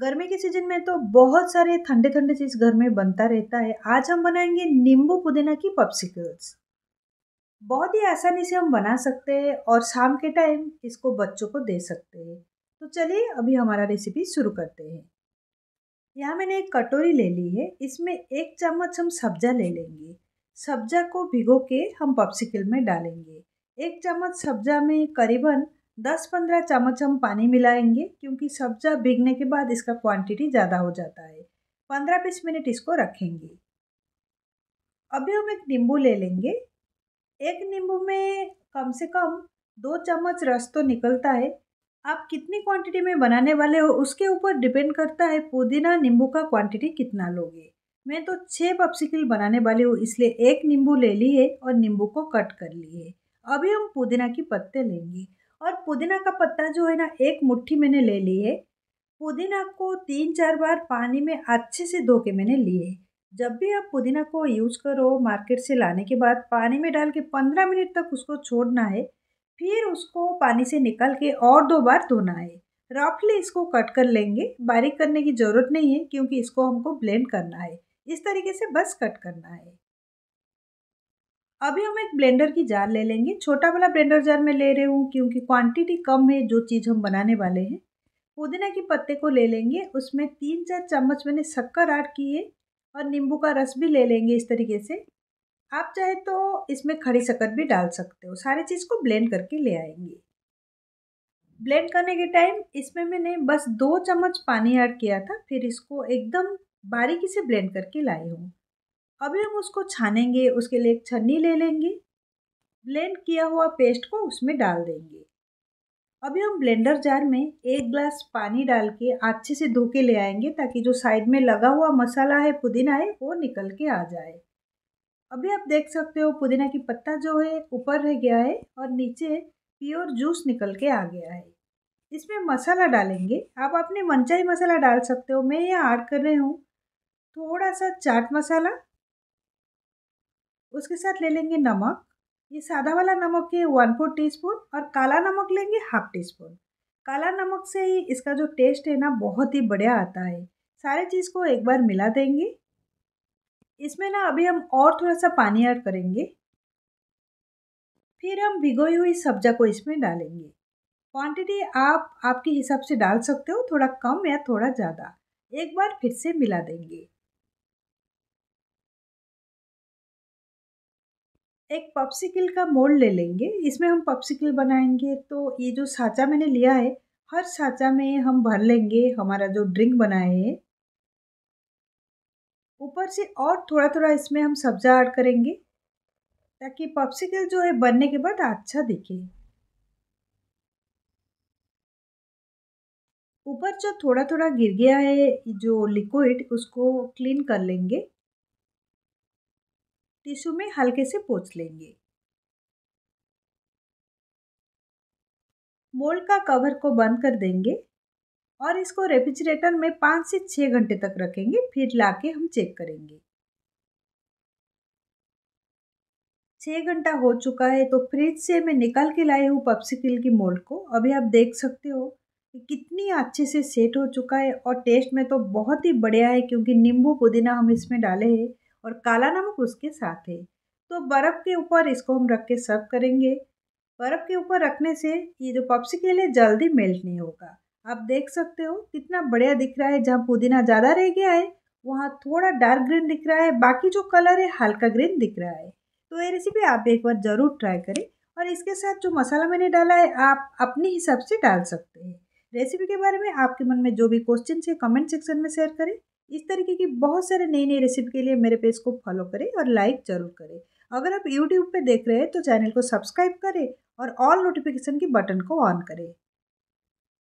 गर्मी के सीजन में तो बहुत सारे ठंडे ठंडे चीज़ घर में बनता रहता है आज हम बनाएंगे नींबू पुदीना की पप्सिकल्स बहुत ही आसानी से हम बना सकते हैं और शाम के टाइम इसको बच्चों को दे सकते हैं तो चलिए अभी हमारा रेसिपी शुरू करते हैं यहाँ मैंने एक कटोरी ले ली है इसमें एक चम्मच हम सब्जा ले लेंगे सब्जा को भिगो के हम पप्सिकल में डालेंगे एक चम्मच सब्जा में करीबन 10-15 चम्मच हम पानी मिलाएंगे क्योंकि सब्जा भीगने के बाद इसका क्वांटिटी ज़्यादा हो जाता है 15-20 मिनट इसको रखेंगे अभी हम एक नींबू ले लेंगे एक नींबू में कम से कम दो चम्मच रस तो निकलता है आप कितनी क्वांटिटी में बनाने वाले हो उसके ऊपर डिपेंड करता है पुदीना नींबू का क्वांटिटी कितना लोगे मैं तो छः पप्सिकल बनाने वाली हूँ इसलिए एक नींबू ले ली है और नींबू को कट कर लिए अभी हम पुदीना की पत्ते लेंगे और पुदीना का पत्ता जो है ना एक मुट्ठी मैंने ले ली है पुदीना को तीन चार बार पानी में अच्छे से धो के मैंने लिए है जब भी आप पुदीना को यूज करो मार्केट से लाने के बाद पानी में डाल के पंद्रह मिनट तक उसको छोड़ना है फिर उसको पानी से निकाल के और दो बार धोना है रफली इसको कट कर लेंगे बारीक करने की ज़रूरत नहीं है क्योंकि इसको हमको ब्लेंड करना है इस तरीके से बस कट करना है अभी हम एक ब्लेंडर की जार ले लेंगे छोटा वाला ब्लेंडर जार मैं ले रही हूँ क्योंकि क्वांटिटी कम है जो चीज़ हम बनाने वाले हैं पुदीना के पत्ते को ले लेंगे उसमें तीन चार चम्मच मैंने शक्कर ऐड की है और नींबू का रस भी ले लेंगे इस तरीके से आप चाहे तो इसमें खड़ी शक्कर भी डाल सकते हो सारी चीज़ को ब्लेंड करके ले आएंगे ब्लेंड करने के टाइम इसमें मैंने बस दो चम्मच पानी ऐड किया था फिर इसको एकदम बारीकी से ब्लेंड करके लाई हूँ अभी हम उसको छानेंगे उसके लिए एक छन्नी ले लेंगे ब्लेंड किया हुआ पेस्ट को उसमें डाल देंगे अभी हम ब्लेंडर जार में एक ग्लास पानी डाल के अच्छे से धो के ले आएंगे ताकि जो साइड में लगा हुआ मसाला है पुदीना है वो निकल के आ जाए अभी आप देख सकते हो पुदीना की पत्ता जो है ऊपर रह गया है और नीचे प्योर जूस निकल के आ गया है इसमें मसाला डालेंगे आप अपने मनचाही मसाला डाल सकते हो मैं यहाँ ऐड कर रही हूँ थोड़ा सा चाट मसाला उसके साथ ले लेंगे नमक ये सादा वाला नमक है वन फोर टी स्पून और काला नमक लेंगे हाफ टी स्पून काला नमक से ही इसका जो टेस्ट है ना बहुत ही बढ़िया आता है सारे चीज़ को एक बार मिला देंगे इसमें ना अभी हम और थोड़ा सा पानी ऐड करेंगे फिर हम भिगोई हुई सब्जा को इसमें डालेंगे क्वांटिटी आप आपके हिसाब से डाल सकते हो थोड़ा कम या थोड़ा ज़्यादा एक बार फिर से मिला देंगे एक पप्सिकल का मोल्ड ले लेंगे इसमें हम पप्सिकल बनाएंगे तो ये जो साँचा मैंने लिया है हर साँचा में हम भर लेंगे हमारा जो ड्रिंक बनाए हैं ऊपर से और थोड़ा थोड़ा इसमें हम सब्ज़ा ऐड करेंगे ताकि पप्सिकल जो है बनने के बाद अच्छा दिखे ऊपर जो थोड़ा थोड़ा गिर गया है जो लिक्विड उसको क्लीन कर लेंगे टिश्यू में हल्के से पोछ लेंगे मोल्ड का कवर को बंद कर देंगे और इसको रेफ्रिजरेटर में पाँच से छः घंटे तक रखेंगे फिर लाके हम चेक करेंगे छः घंटा हो चुका है तो फ्रिज से मैं निकाल के लाई हूँ पप्सिकल की मोल्ड को अभी आप देख सकते हो कि कितनी अच्छे से सेट हो चुका है और टेस्ट में तो बहुत ही बढ़िया है क्योंकि नींबू पुदीना हम इसमें डाले हैं और काला नमक उसके साथ है तो बर्फ़ के ऊपर इसको हम रख के सर्व करेंगे बर्फ़ के ऊपर रखने से ये जो पप्सी के लिए जल्दी मेल्ट नहीं होगा आप देख सकते हो कितना बढ़िया दिख रहा है जहाँ पुदीना ज़्यादा रह गया है वहाँ थोड़ा डार्क ग्रीन दिख रहा है बाकी जो कलर है हल्का ग्रीन दिख रहा है तो ये रेसिपी आप एक बार ज़रूर ट्राई करें और इसके साथ जो मसाला मैंने डाला है आप अपने हिसाब से डाल सकते हैं रेसिपी के बारे में आपके मन में जो भी क्वेश्चन है कमेंट सेक्शन में शेयर करें इस तरीके की बहुत सारे नई नई रेसिपी के लिए मेरे पेज को फॉलो करें और लाइक ज़रूर करें अगर आप यूट्यूब पर देख रहे हैं तो चैनल को सब्सक्राइब करें और ऑल नोटिफिकेशन के बटन को ऑन करें